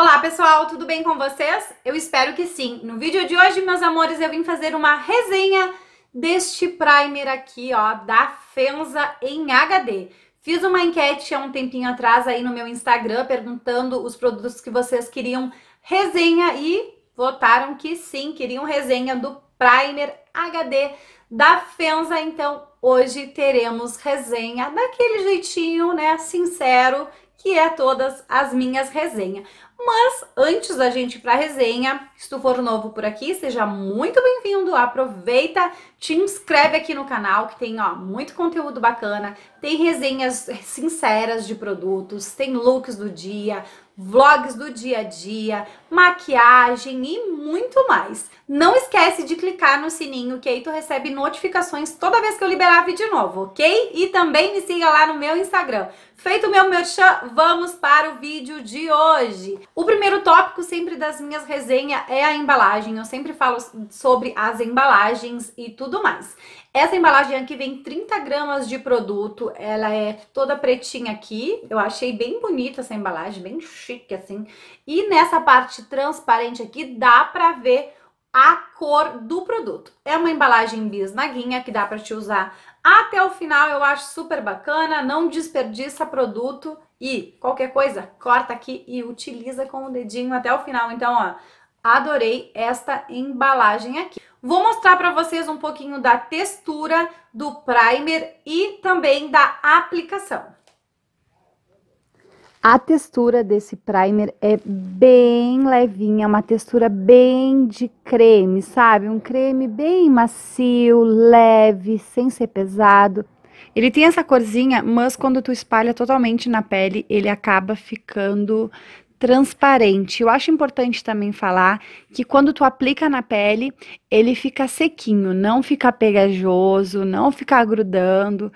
Olá pessoal, tudo bem com vocês? Eu espero que sim. No vídeo de hoje, meus amores, eu vim fazer uma resenha deste primer aqui, ó, da Fenza em HD. Fiz uma enquete há um tempinho atrás aí no meu Instagram perguntando os produtos que vocês queriam resenha e votaram que sim, queriam resenha do primer HD da Fenza. Então, hoje teremos resenha daquele jeitinho, né, sincero que é todas as minhas resenhas. Mas antes da gente ir para a resenha, se tu for novo por aqui, seja muito bem-vindo, aproveita, te inscreve aqui no canal que tem ó, muito conteúdo bacana, tem resenhas sinceras de produtos, tem looks do dia, vlogs do dia a dia, maquiagem e muito mais. Não esquece de clicar no sininho que aí tu recebe notificações toda vez que eu liberar vídeo novo, ok? E também me siga lá no meu Instagram. Feito o meu merchan, vamos para o vídeo de hoje. O primeiro tópico sempre das minhas resenhas é a embalagem. Eu sempre falo sobre as embalagens e tudo mais. Essa embalagem aqui vem 30 gramas de produto, ela é toda pretinha aqui. Eu achei bem bonita essa embalagem, bem chique assim. E nessa parte transparente aqui dá pra ver a cor do produto. É uma embalagem bisnaguinha que dá para te usar até o final, eu acho super bacana, não desperdiça produto e qualquer coisa, corta aqui e utiliza com o dedinho até o final. Então, ó, adorei esta embalagem aqui. Vou mostrar para vocês um pouquinho da textura do primer e também da aplicação. A textura desse primer é bem levinha, uma textura bem de creme, sabe? Um creme bem macio, leve, sem ser pesado. Ele tem essa corzinha, mas quando tu espalha totalmente na pele, ele acaba ficando transparente. Eu acho importante também falar que quando tu aplica na pele, ele fica sequinho, não fica pegajoso, não fica grudando.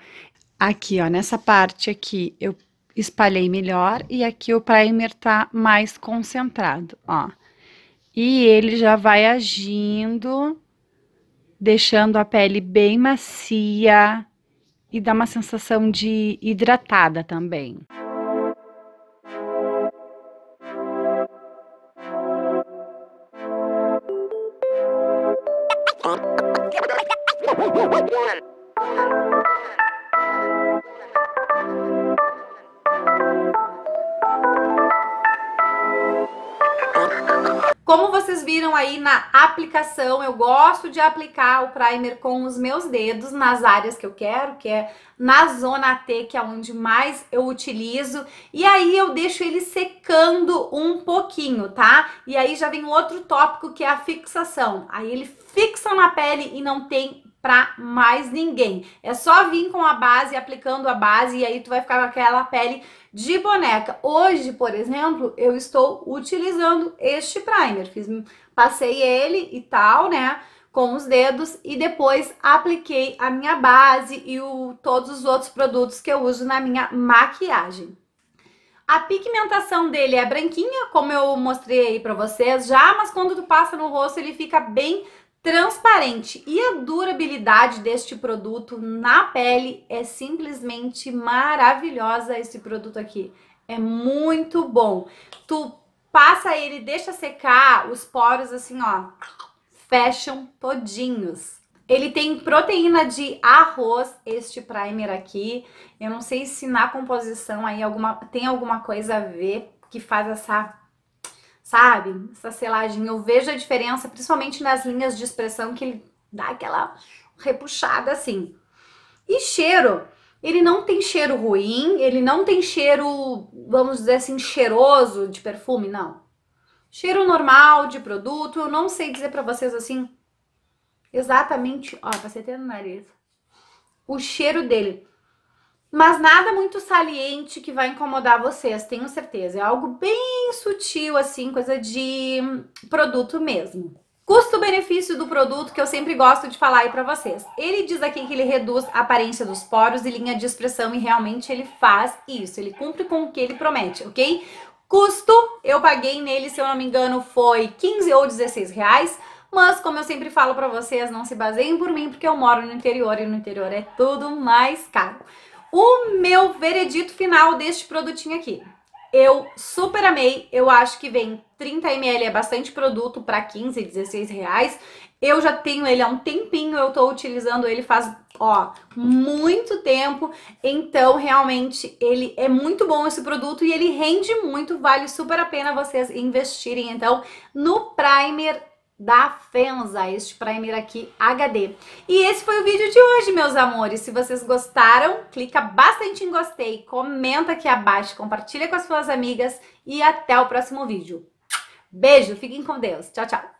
Aqui, ó, nessa parte aqui, eu espalhei melhor e aqui o primer tá mais concentrado, ó. E ele já vai agindo, deixando a pele bem macia e dá uma sensação de hidratada também. Como vocês viram aí na aplicação, eu gosto de aplicar o primer com os meus dedos nas áreas que eu quero, que é na zona T, que é onde mais eu utilizo. E aí eu deixo ele secando um pouquinho, tá? E aí já vem outro tópico que é a fixação. Aí ele fixa na pele e não tem para mais ninguém. É só vir com a base, aplicando a base e aí tu vai ficar com aquela pele de boneca. Hoje, por exemplo, eu estou utilizando este primer. Fiz, passei ele e tal, né? Com os dedos e depois apliquei a minha base e o, todos os outros produtos que eu uso na minha maquiagem. A pigmentação dele é branquinha, como eu mostrei aí pra vocês já, mas quando tu passa no rosto ele fica bem transparente e a durabilidade deste produto na pele é simplesmente maravilhosa esse produto aqui. É muito bom. Tu passa ele, deixa secar, os poros assim, ó, fecham todinhos. Ele tem proteína de arroz, este primer aqui. Eu não sei se na composição aí alguma, tem alguma coisa a ver que faz essa sabe? Essa selagem, eu vejo a diferença, principalmente nas linhas de expressão que ele dá aquela repuxada assim. E cheiro, ele não tem cheiro ruim, ele não tem cheiro, vamos dizer assim, cheiroso de perfume, não. Cheiro normal de produto, eu não sei dizer para vocês assim exatamente, ó, pra você ter no nariz. O cheiro dele mas nada muito saliente que vai incomodar vocês, tenho certeza. É algo bem sutil, assim, coisa de produto mesmo. Custo-benefício do produto que eu sempre gosto de falar aí pra vocês. Ele diz aqui que ele reduz a aparência dos poros e linha de expressão e realmente ele faz isso, ele cumpre com o que ele promete, ok? Custo, eu paguei nele, se eu não me engano, foi 15 ou 16 reais. Mas, como eu sempre falo pra vocês, não se baseiem por mim, porque eu moro no interior e no interior é tudo mais caro. O meu veredito final deste produtinho aqui. Eu super amei, eu acho que vem 30ml, é bastante produto para 15, 16 reais. Eu já tenho ele há um tempinho, eu tô utilizando ele faz, ó, muito tempo. Então, realmente, ele é muito bom esse produto e ele rende muito, vale super a pena vocês investirem, então, no primer da Fenza, este primer aqui HD. E esse foi o vídeo de hoje, meus amores. Se vocês gostaram, clica bastante em gostei, comenta aqui abaixo, compartilha com as suas amigas e até o próximo vídeo. Beijo, fiquem com Deus. Tchau, tchau.